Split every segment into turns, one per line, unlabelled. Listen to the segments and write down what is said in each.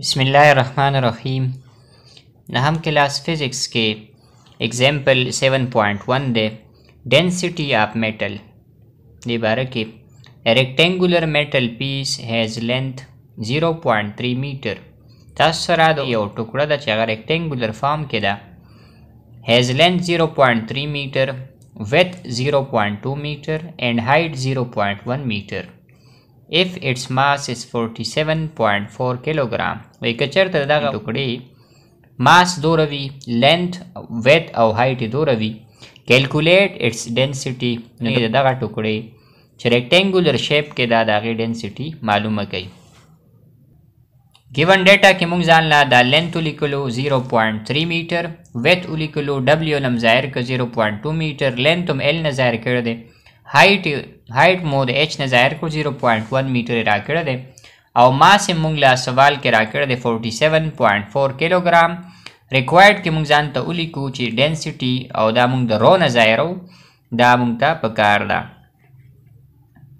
بسم الله الرحمن الرحیم نهم کلاس فزکس کې example 7.1 دی density of metal دی باره کې ریکټینګولر میټل پیس هیز لینث 0.3 میټر تاسو سره د یو ټوکړه د چې هغه ریکټینګولر فارم کې ده هیز لینث 0.3 میټر ویت 0.2 میټر اینڈ هایټ 0.1 میټر if its mass is 47.4 kilogram وای کچر ته دغه ټوکړي ماس دوروي length width او height دوروي calculate its density نو دغه ټوکړي چې rectangular shape کې دا دغه density معلومه کړي given data کې موږ ځان لا د length ولیکلو 0.3 میټر width ولیکلو w نم ظاهر ک 0.2 میټر length هم l نه ظاهر کړی دی هایټ هایټ مو د ایچ نه ظاهر کو 0.1 میټر راکړه دی او ماس یې موږ له سوال کې راکړه دی 47.4 کیلوګرام ریکوایرډ کې موږ ځان ته ولیکو چې ډینسټي او دا موږ د رو نه ظاهرو دا موږ ته پکار ده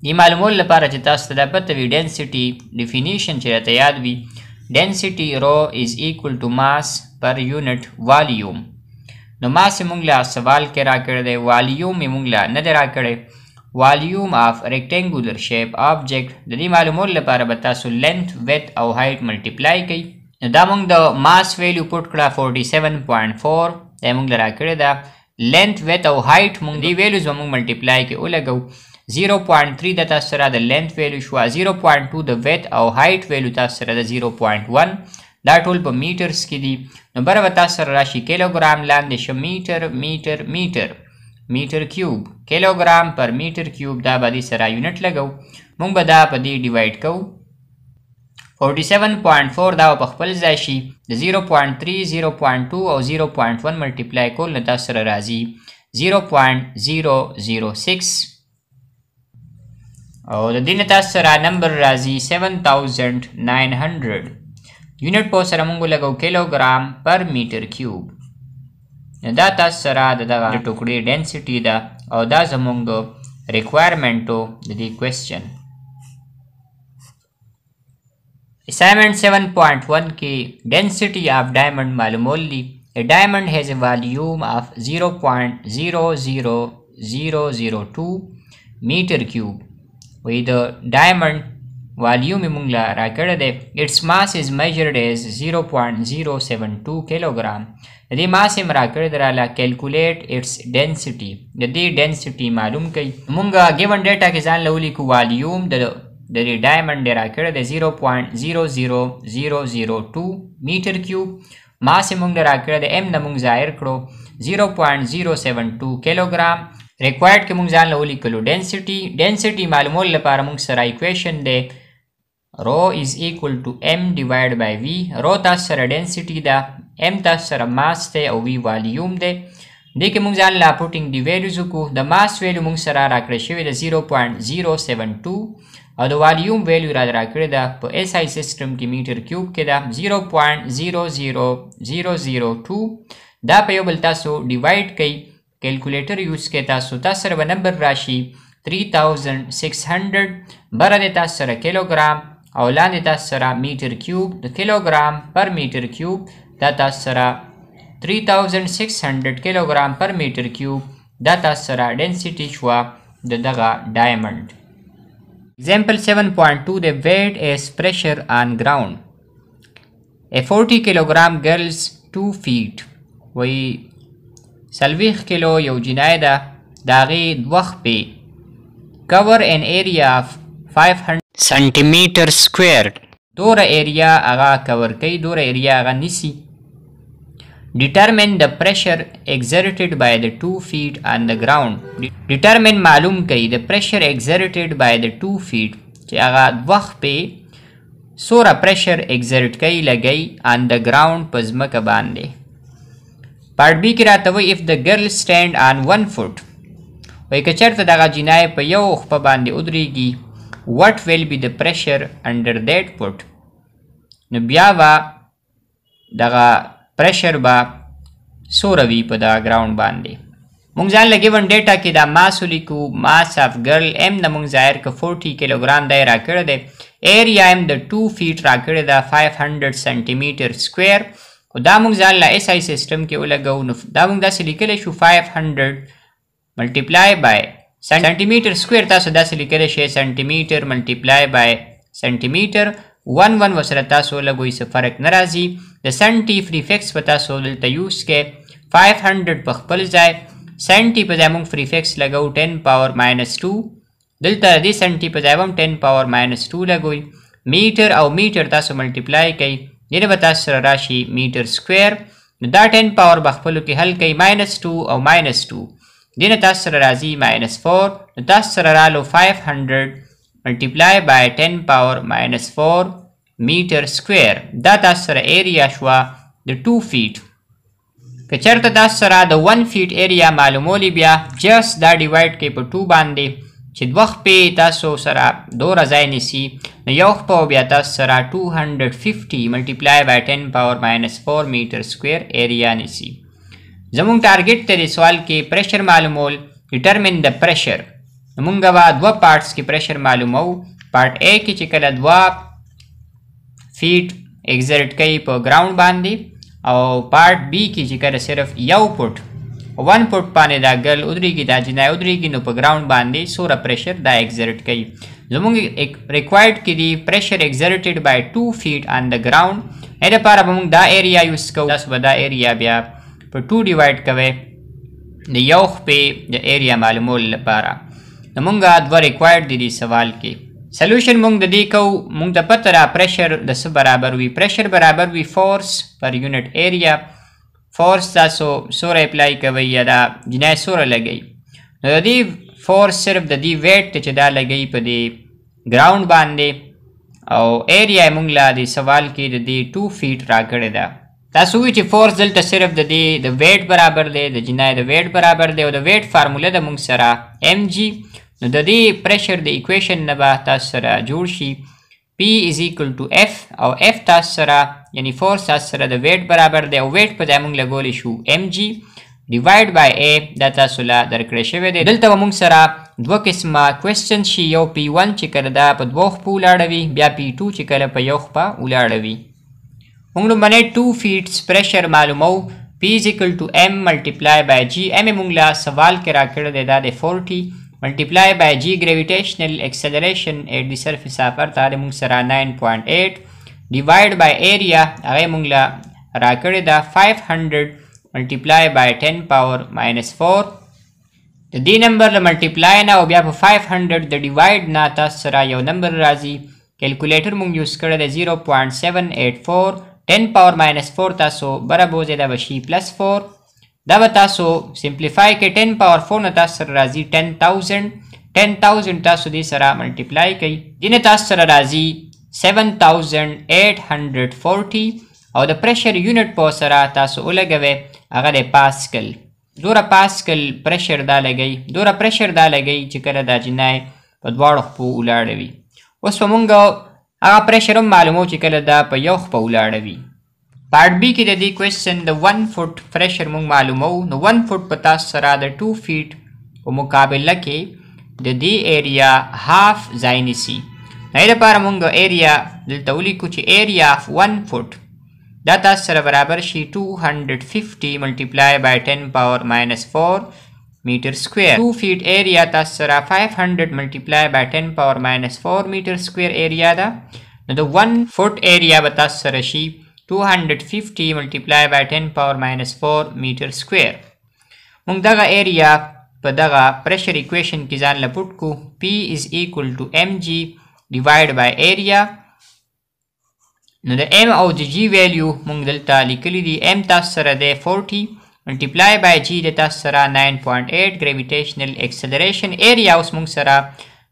دې معلومولو لپاره چې تاسو ته دا پته وي ډینسټي ډیفینیشن چې راته یاد وي ډینسټي رو از ایکول ټو ماس پر یونټ والیوم نو ما سي مونږ له سوال کې را کړی دی والیوم یې مونږ له نه دی را کړی والیوم اف ریکټینګولر شیپ آبجیکټ د دې معلومولو لپاره به تاسو لینث ویت او هایټ ملټیپلای کړئ دا موږ د ماس ویلیو پټ کړه 47.4 دا موږ لرا کړی دا لینث ویت او هایټ موږ دی ویلیو زموږ ملټیپلای کې ولګو 0.3 د تاسو سره د لینث ویلیو شو 0.2 د ویت او هایټ ویلیو تاسو سره د 0.1 دا ټول په میټرز کې دي نو بره به تاسو سره راشي کیلوګرام لاندې شه میټر میټر میټر میټر کیوب کیلوګرام پر میټر کیوب دا به دې سره یونټ لګو موږ به دا په دې ډیوایډ کوو 47.4 دا په خپل ځای شي د 0.3 0.2 او 0.1 ملټیپلای کول نو تاسو سره راځي 0.006 او د دې نه تاسو سره نمبر راځي 7900 یونټ په سره مونږ لګو کیلوګرام پر میټر کیوب دا تاسو سره د دغه ټوکړې ډینسټي ده او دا زمونږ د ریکوایرمنټو د دې کوېسچن assignment 7.1 کې density of diamond معلومول دي A diamond has a volume of 0.00002 meter cube with the diamond والیوم یې مونږ له راکړی دی اټس ماس از میجرډ از 0.072 کیلوګرام د دې ماس یې راکړی دی راله کیلکولیټ اټس ډینسټي د دې ډینسټي معلوم کړئ مونږ ګیون ډیټا کې ځان له ولیکو والیوم د د دې ډایمنډ یې راکړی دی 0.00002 میټر کیوب ماس یې مونږ راکړی دی ایم نه مونږ ظاهر کړو 0.072 کیلوګرام ریکوایرډ کې مونږ ځان له ولیکلو ډینسټي ډینسټي معلومول لپاره مونږ سره ایکویشن دی rho is equal to m divided by v rho تاسو سره density ده m تاسو سره mass ده او v والیوم ده دې کې موږ ځان لا پوټینګ دی ویلیوز کو د ماس ویلیو موږ سره راکړی شوی د 0.072 او د والیوم ویلیو را راکړی ده په اس آی سیستم کې میټر کیوب کې ده 0.00002 دا په یو بل تاسو ډیوایډ کړئ کیلکولیټر یوز کې تاسو تاسو سره نمبر راشي 3600 بر د تاسو سره کیلوګرام او لاندې تاسو سره میټر کیوب د کیلوګرام پر میټر کیوب دا تاسو سره 3600 کیلوګرام پر میټر کیوب دا تاسو سره ډنسټي شو د دغه ډایمند Example 7.2 The weight is pressure on ground. A 40 kilogram girl's 2 feet. وی سلویخ کلو یو جنای ده داغی دوخ پی cover an area of 500 سانتیمتر سکوير دوره ایریا هغه کور کوي دوره ایریا هغه نیسی determine the pressure exerted by the two feet on the ground determine معلوم کوي the pressure exerted by the two feet چې هغه دوخ په سوره pressure exert کوي لګي on the ground په ځمکه باندې پارت بی کې راته وي if the girl stand on one foot وای کچرته دغه جنای په یو خپ باندې ودرېږي what will be the pressure under that put نو بیا با دغه پریشر با سوروي په دا ګراوند باندې مونږ ځان لګي ون ډیټا کې دا ماس ولیکو ماس اف ګرل ام د مونږ ظاهر ک 40 کیلوګرام دی راکړه دی ایریا ام د 2 فیټ راکړه دا 500 سنټي میټر سکوير او دا مونږ ځان له اس آی سیستم کې ولګو نو دا مونږ دا سلیکل شو 500 ملټیپلای بای سنتیمتر سکوير تاسو داسې لیکلی شئ سنتیمتر ملټیپلای بای سنتیمتر 1 1 وسره تاسو لګوي څه فرق نه راځي د سنتي فریفکس په تاسو دلته یوز کې 500 په خپل ځای سنتي په ځای مونږ فریفکس لګو 10 پاور ماینس 2 دلته دې سنتي په ځای هم 10 پاور ماینس 2 لګوي میټر او میټر تاسو ملټیپلای کوي دې به تاسو سره راشي میټر سکوير نو دا 10 پاور بخپلو کې حل کوي ماینس 2 او ماینس 2 دین تاسو سره راځي ماینس 4 نو تاسو سره رالو 500 ملټیپلای بای 10 پاور ماینس 4 میټر سکوير دا تاسو سره ایریا شو د 2 فیټ که چیرته تاسو سره د 1 فیټ ایریا معلومولی بیا جس دا ډیوایډ کې په 2 باندې چې دوه خپې تاسو سره دوه ځای نیسي نو یو خپه بیا تاسو سره 250 ملټیپلای بای 10 پاور ماینس 4 میټر سکوير ایریا نیسي زمونږ ټارګټ ته د سوال کې پریشر معلومول ډیټرمن د پریشر مونږ به دوه پارټس کې پریشر معلومو پارت A کې چې کله دوه فیټ ایگزرټ کوي په ګراوند باندې او پارت B کې چې کله صرف یو فوټ ون فوټ باندې دا ګل ودرېږي دا جنای ودرېږي نو په ګراوند باندې سوره پریشر دا ایگزرټ کوي زمونږ ریکوایرډ کې دی پریشر ایگزرټډ بای 2 فیټ ان د ګراوند اې لپاره موږ دا ایریا یوز کوو تاسو به دا ایریا بیا په 2 ډیوایډ کوئ د یو خپې د ایریا معلومول لپاره موږ دوه ریکوایرډ دي دې سوال کې سولوشن موږ د دې کو موږ د پته را پریشر د څه برابر وي پریشر برابر وي فورس پر یونټ ایریا فورس تاسو سوره اپلای کوي یا دا جنای سوره لګي نو د دې فورس صرف د دې ویټ چې دا لګي په دې ګراوند باندې او ایریا موږ لا دې سوال کې د دې 2 فیټ راکړه ده تاسو وی چې فورس دلته صرف د دې د ویټ برابر دی د جنای د ویټ برابر دی او د ویټ فارموله د موږ سره ام جی نو د دې پریشر د ایکویشن نه به تاسو سره جوړ شي P is equal to F او F تاسو سره یعنی فورس تاسو سره د ویټ برابر دی او ویټ په دې موږ لګولی شو ام جی ډیوایډ بای A دا تاسو لا درکړی شوی دی دلته به موږ سره دوه قسمه کوېسچن شي یو P1 چې کله دا په دوه خپو ولاړوي بیا P2 چې کله په یو خپه ولاړوي موږ لومبنی ټو فیټس پریشر معلومو P is equal to M multiply by G M موږ له سوال کې راکړی دی دا د 40 multiply by G gravitational acceleration at the surface upper دا د موږ سره 9.8 divide by area هغه موږ له راکړی دا 500 multiply by 10 power minus 4 د دې نمبر له ملټیپلای نه او بیا په 500 د ډیوایډ نه تاسو سره یو نمبر راځي کیلکولیټر موږ یوز کړی دی 0.784 10 پاور ماینس 4 تاسو برابر زیاده بشي پلس 4 دا به تاسو سمپلیفای کې 10 پاور 4 نه تاسو سره راځي 10000 10000 تاسو دې سره ملټیپلای کړئ دینه تاسو سره راځي 7840 او د پریشر یونټ په سره تاسو ولګوي هغه د پاسکل دوره پاسکل پریشر دا لګي دوره پریشر دا لګي چې کله دا جنای په دواړو خپو ولاړوي اوس په مونږ هغه پریشر هم معلومو چې کله دا په یو خپه ولاړه وي پارت بی کې د دې کوېسچن د ون فوټ پریشر موږ معلومو نو ون فوټ په تاسو سره د ټو فیټ په مقابله کې د دې ایریا هاف ځای نیسي د دې لپاره موږ ایریا دلته ولیکو چې ایریا آف ون فوټ دا تاسو سره برابر شي 250 ملټیپلای بای 10 پاور ماینس 4 meter square. 2 feet area tha sara 500 multiplied by 10 power minus 4 meter square area tha. Now the 1 foot area bata sara she 250 multiplied by 10 power minus 4 meter square. موږ دغه area په دغه pressure equation کې ځان لپټ کو P is equal to mg divided by area نو د m او د g value موږ دلته لیکلی دي m تاسو سره دی 40 ملټیپلای بای جی د تاسو سره 9.8 ګریویټیشنل اکسلریشن ایریا اوس موږ سره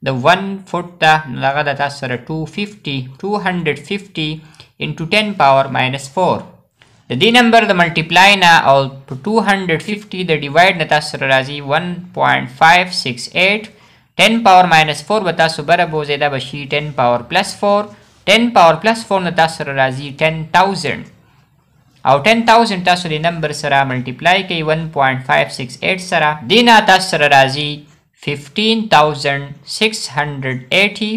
د 1 فټ ته نو هغه د تاسو سره 250 250 into 10 power minus 4 د دې نمبر د ملټیپلای نه او 250 د ډیوایډ نه تاسو راځي 1.568 10 پاور ماینس 4 به تاسو بره بوزیدا بشي 10 پاور پلس 4 10 پاور پلس 4 نه تاسو راځي 10000 او 10000 تاسو د نمبر سره ملټیپلای کوي 1.568 سره دینا تاسو سره راځي 15680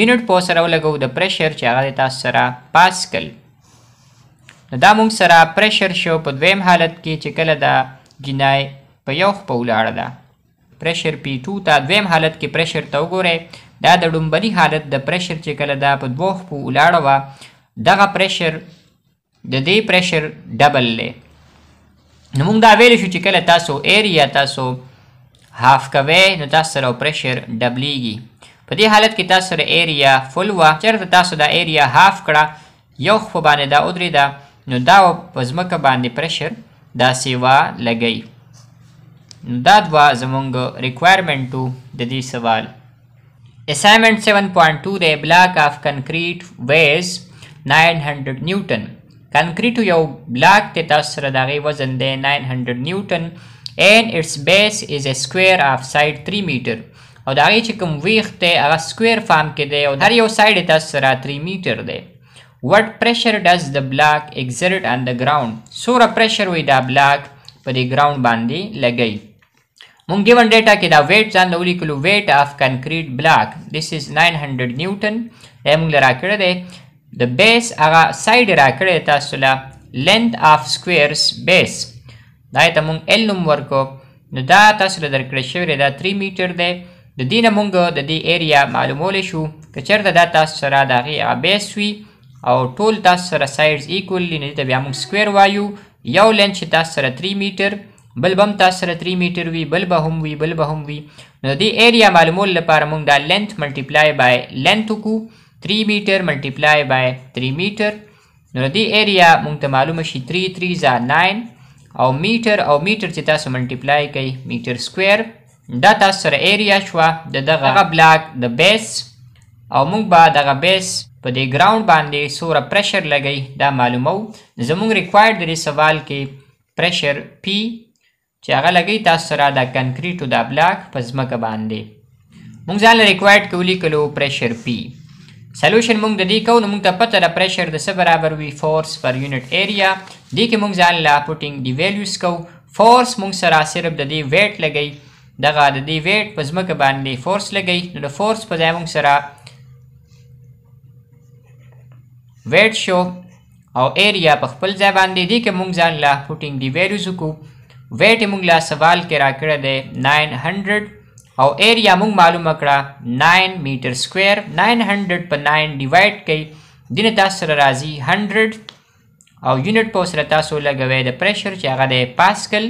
یونټ په سره ولګو د پرشر چې هغه تاسو سره پاسکل نو دا موږ سره پرشر شو په دویم حالت کې چې کله دا جنای په یو خپل ولاړه ده پرشر P2 ته دویم حالت کې پرشر ته وګورئ دا د ډومبري حالت د پرشر چې کله دا په دوه خپل ولاړه و دغه پرشر د دې پریشر ډبل لې نو موږ دا ویل شو چې کله تاسو ایریا تاسو هاف کوي نو تاسو سره پریشر ډبلیږي په دې حالت کې تاسو سره ایریا فل وا چېرته تاسو دا ایریا هاف کړه یو خو باندې دا ودرې دا نو دا په ځمکه باندې پریشر دا سیوا لګی نو دا دوا زمونږ ریکوایرمنټو د دې سوال assignment 7.2 دی بلاک آف کنکریټ ویز 900 نیوټن کنکریټو یو بلاک ته تاسو سره د هغې وزن دی 900 نیوټن and its base is a square of side 3 meter او دا هغې چې کوم ویخت دی هغه سکویر فارم کې دی او هر یو سایډ یې تاسو سره 3 میټر دی what pressure does the block exert on the ground څومره pressure وي دا بلاک په دې ګراوند باندې لګوي مونږ ګیون ډیټا کې دا ویټ ځان له ولیکلو ویټ آف کنکریټ بلاک this is 900 نیوټن دا یې مونږ له راکړی دی د بیس هغه ساید را کړی تاسو له لنت اف سکويرز بیس دا ته مونږ ال نوم ورکو نو دا تاسو له درکړی شوی دا 3 میټر دی د دې نه مونږ د دې ایریا معلومول شو که چیرته دا تاسو سره دا غي بیس وي او ټول تاسو سره سایډز ایکواللی نه ته بیا مونږ سکوير وایو یو لنت چې تاسو سره 3 میټر بل بم تاسو سره 3 میټر وی بل به هم وی بل به هم وی نو دې ایریا معلومول لپاره مونږ دا لنت ملټیپلای بای لنت وکړو 3 meter multiply by 3 meter نو د ایریا مونږ ته معلومه شي 3 3 ز 9 او میټر او میټر چې تاسو ملټیپلای کوي میټر سکوير دا تاسو سره ایریا شو د دغه بلاک د بیس او مونږ به دغه بیس په دې ګراوند باندې سوره پریشر لګی دا معلومو زموږ ریکوایرډ دی سوال کې پریشر پی چې هغه لګی تاسو سره د کنکریټو د بلاک په ځمکه باندې مونږ ځان ریکوایرډ کولی کلو پریشر پی سولوشن مونږ د دې کو نو مونږ ته پته ده پريشر د څه برابر وي فورس پر یونټ ایریا دې کې مونږ ځان لا پټینګ دی ویلیوز کو فورس مونږ سره صرف د دې ویټ لګي دغه د دې ویټ په ځمکه باندې فورس لګي نو د فورس په ځای مونږ سره ویټ شو او ایریا په خپل ځای باندې دې کې مونږ ځان لا پټینګ دی ویلیوز کو ویټ مونږ لا سوال کې را کړی دی 900 او ایریا مونږ معلومه کړه 9 میټر سکوير 900 په 9 ډیوایډ کړئ دین تاسو سره راځي 100 او یونټ په سره تاسو لګوي د پریشر چې هغه د پاسکل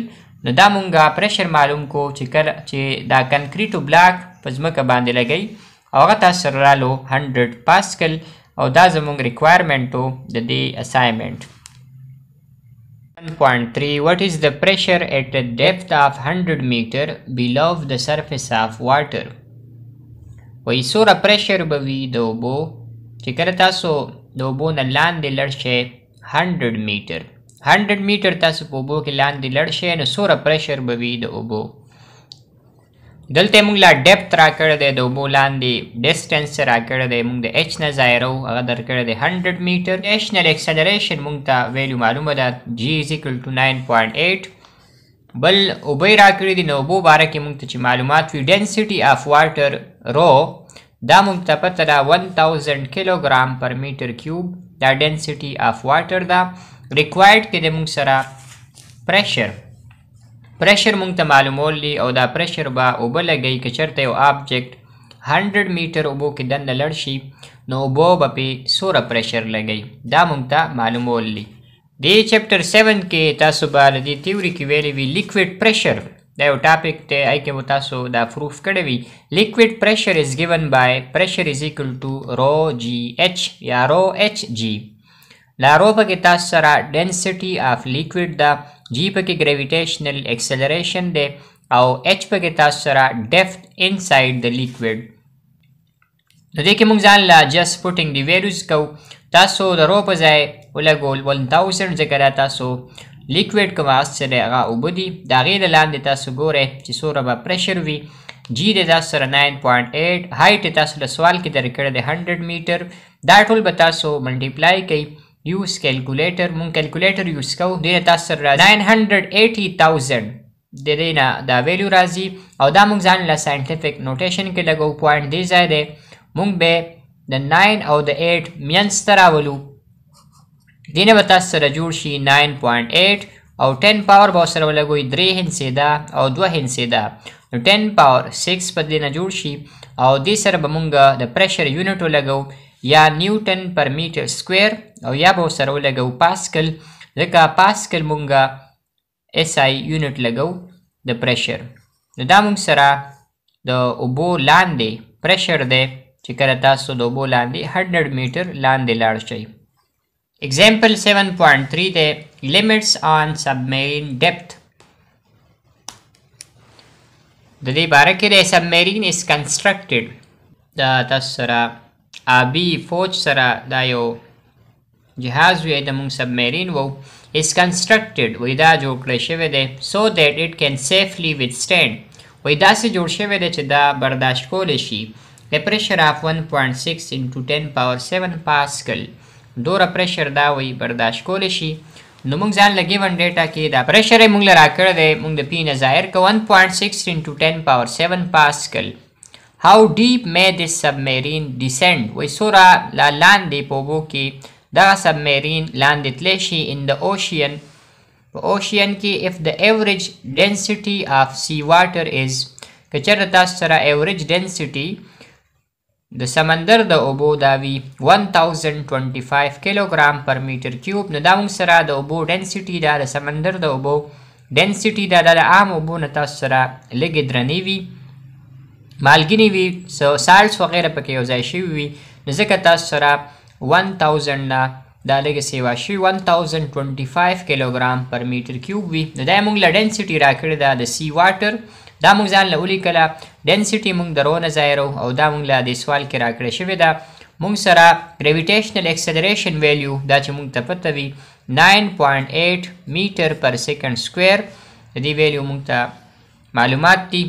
نو دا مونږه پریشر معلوم کو چې کله چې دا کنکریټو بلاک په ځمکه باندې لګي او هغه تاسو سره رالو 100 پاسکل او دا زمونږ ریکوایرمنټو د دې اسایمنټ 1.3 What is the pressure at a depth of 100 meter below the surface of water? وای سوره پریشر به وي د اوبو چې کله تاسو د اوبو نه لاندې لړ شئ 100 میټر 100 میټر تاسو په اوبو کې لاندې لړ شئ نو سوره پریشر به وي د اوبو دلته موږ لا ډیپت را کړی دی د اوبو لاندې ډیسټنس را کړی دی موږ د اچ نه زایرو هغه در کړی دی 100 میټر ایشنل اکسلریشن موږ ته ویلو معلومه ده جی از ایکل ټو 9.8 بل اوبه را کړی دی نو اوبو باره کې موږ ته چې معلومات وي ډینسټي اف واټر رو دا موږ ته پته ده 1000 کیلوګرام پر میټر کیوب دا ډینسټي اف واټر ده ریکوایرډ کې د موږ سره پریشر پریشر مونږ ته معلومول دي او دا پریشر به اوبه لګوي که چېرته یو آبجکټ 100 میټر اوبو کې دننه لړ شي نو اوبه به پې څوره پریشر لګوي دا مونږ ته معلومول دي دې چپټر 7 کې تاسو به له دې تیوري کې ویلې وي لیکویډ پریشر دا یو ټاپک دی ای کې تاسو دا پروف کړی وي لیکویډ پریشر از گیون بای پریشر از ایکول ټو رو جی ایچ یا رو ایچ جی لا رو پکې تاسو سره ډینسټي اف لیکویډ دا g پکې ګریویټیشنل اکسلریشن دی او h پکې تاسو سره ډیفت انساید د لیکوډ نو دې کې موږ ځان لا جست پټینګ دی ویلوز کو تاسو د رو په ځای ولګول 1000 ځکه دا تاسو لیکوډ کوم اس سره هغه وبدي دا غي د لاندې تاسو ګوره چې سوره به پرشر وي جی د تاسو سره 9.8 هایټ تاسو له سوال کې درکړه د 100 میټر دا ټول به تاسو ملټیپلای کړئ Use calculator مون calculator یوز کوو دینه تاسو سره راځي 980000 د دې نه دا ویلیو راځي او دا مونږ ځان له ساينټیفیک نوټیشن کې لګو پوینټ دی ځای دی مونږ به د 9 او د 8 مینس تراولو دینه به تاسو سره جوړ شي 9.8 او 10 پاور به سره ولګوي 3 هنسې دا او 2 هنسې دا نو 10 پاور 6 په دې نه جوړ شي او دې سره به مونږ د پریشر یونټ ولګو یا نیوټن پر میټر سکویر او یا به سره ولګو پاسکل ځکه پاسکل مونږه اس آی یونټ لګو د پریشر نو دا مونږ سره د اوبو لاندې پریشر دی چې کله تاسو د اوبو لاندې 100 میټر لاندې لاړ شئ Example 7.3 دی Limits on Submarine Depth د دې باره کې دی Submarine is constructed دا تاسو سره آبی فوج سره دا یو جهاز وی د مونږ سب میرین وو is constructed وی دا جوړ کړی شوی دی so that it can safely withstand وی دا سه جوړ شوی دی چې دا برداشت کول شي د پریشر اف 1.6 into 10 power 7 پاسکل دوره پریشر دا وی برداشت کول شي نو موږ ځان لګي ون ډیټا کې دا پریشر موږ لرا کړ دی موږ د پی نه ظاهر کو 1.6 into 10 power 7 پاسکل How deep may this submarine descend? وای سوره لا لاندې په اوبو کې دغه سبمرین لاندې تلی شي in the ocean په اوشین کې if the average density of sea water is که چېرته تاسو سره average density د سمندر د اوبو دا وي 1025 کیلوګرام پر میټر کیوب نو دا موږ سره د اوبو ډنسټي دا د سمندر د اوبو ډنسټي دا د عام اوبو نه تاسو سره لږې درنې وي مالګینی وي سو سالټس وغیره پکې یو ځای شوي وي نو ځکه تاسو سره 1000 نه دا لږه سیوا شي 1025 کیلوګرام پر میټر کیوب وي نو دا موږ له ډینسټي راکړې ده د سی واټر دا موږ ځان له ولیکله ډینسټي موږ درونه ظاهرو او دا موږ له دې سوال کې راکړې شوې ده موږ سره ګریویټیشنل اکسلریشن ویلیو دا چې موږ ته پته وي 9.8 میټر پر سیکنډ سکوير د دې ویلیو موږ ته معلومات دي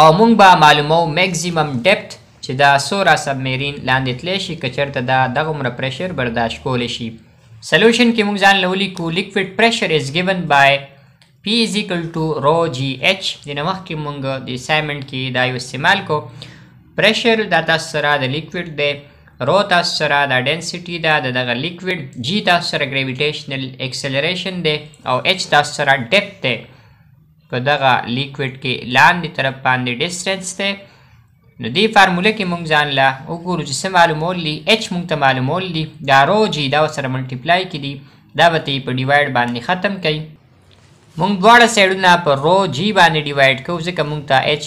او مونږ به معلومو میگزیمم ډیپت چې دا سورا سبمرین لاندې تللی شي که چېرته دا دغومره پریشر برداشت کولی شي سلوشن کې موږ ځان له ولیکو لیکویډ پریشر از ګیون بای P is equal to rho G H د نه مخکې مونږ د اسایمنټ کې دا یو استعمال کو پریشر دا تاسو سره د لیکویډ دی رو تاسو سره دا ډینسټي دا د دغه لیکویډ G تاسو سره ګریویټیشنل اکسلریشن دی او H تاسو سره ډیپت دی په دغه لیکویډ کې لاندې طرف باندې ډیسټنس دی نو دې فارموله کې مونږ ځان له وګورو چې څه معلومول دي اچ مونږ ته معلومول دي دا رو جي دا سره ملټیپلای کې دي دا به ته په ډیوایډ باندې ختم کوي مونږ دواړه سایډونه په رو جي باندې ډیوایډ کوو ځکه مونږ ته اچ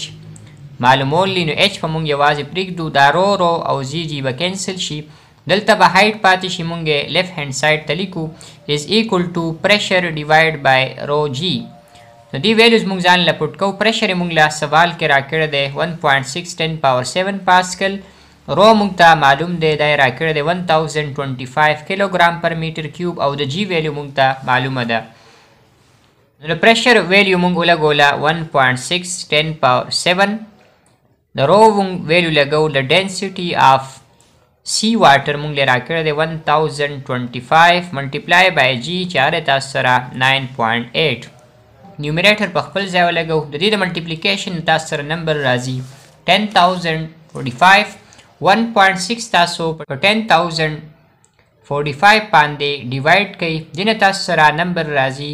معلومول دي نو اچ په مونږ یوازې پرېږدو دا رو رو او زی جي به کینسل شي دلته به هایټ پاتې شي مونږ یې لیفټ هینډ سایډ ته لیکو از ایکول ټو پریشر ډیوایډ بای رو جي نو دی ویلیوز مونږ ځان لپټ کو پرشر مونږ لا سوال کې راکړه دی 1.610 پاور 7 پاسکل رو مونږ ته معلوم دی دا راکړه دی 1025 کیلوګرام پر میټر کیوب او د جی ویلیو مونږ ته معلومه ده نو پرشر ویلیو مونږ ولګولا 1.610 پاور 7 د رو مونږ ویلیو لګو د ډینسټي اف سی واټر مونږ له راکړه دی 1025 ملټیپلای بای جی 4 تاسو سره 9.8 نیومریټر په خپل ځای ولګو د دې د ملټیپلیکیشن تاسو سره نمبر راځي 10045 1.6 تاسو په 10000 45 باندې ډیوایډ کړئ دنه تاسو سره نمبر راځي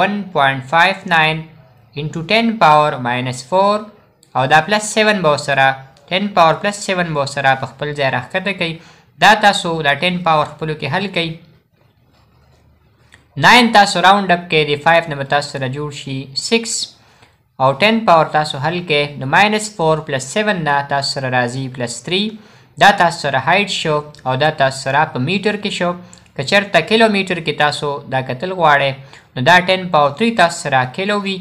1.59 into 10 power minus 4 او دا پلس 7 به سره 10 پاور پلس 7 به سره په خپل ځای راښکته کوي دا تاسو دا 10 پاور خپلو کې حل کوي 9 تاسو راوند اپ کې د 5 نه تاسو سره جوړ شي 6 او 10 پاور تاسو حل کې نو -4 7 نه تاسو سره راځي 3 دا تاسو سره هایټ شو او دا تاسو سره په میټر کې شو کچرته کیلومتر کې تاسو دا کتل غواړئ نو دا 10 پاور 3 تاسو سره کیلو وی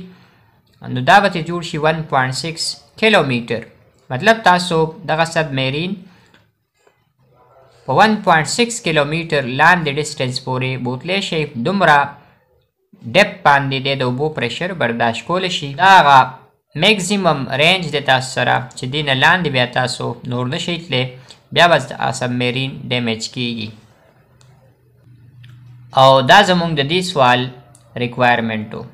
نو دا به جوړ شي 1.6 کیلومتر مطلب تاسو دغه سب میرین په 1.6 کیلومتر لاندې ډیسټنس پورې بوتلی شي دومره ډپ باندې د د اوبو پریشر برداشت کولی شي دا هغه میکزیمم رینج د تاسو سره چې دې نه لاندې بیا تاسو نور نشئ تللی بیا به سبمرین ډیمیج کیږي او دا زمونږ د دې سوال ریکوایرمنټ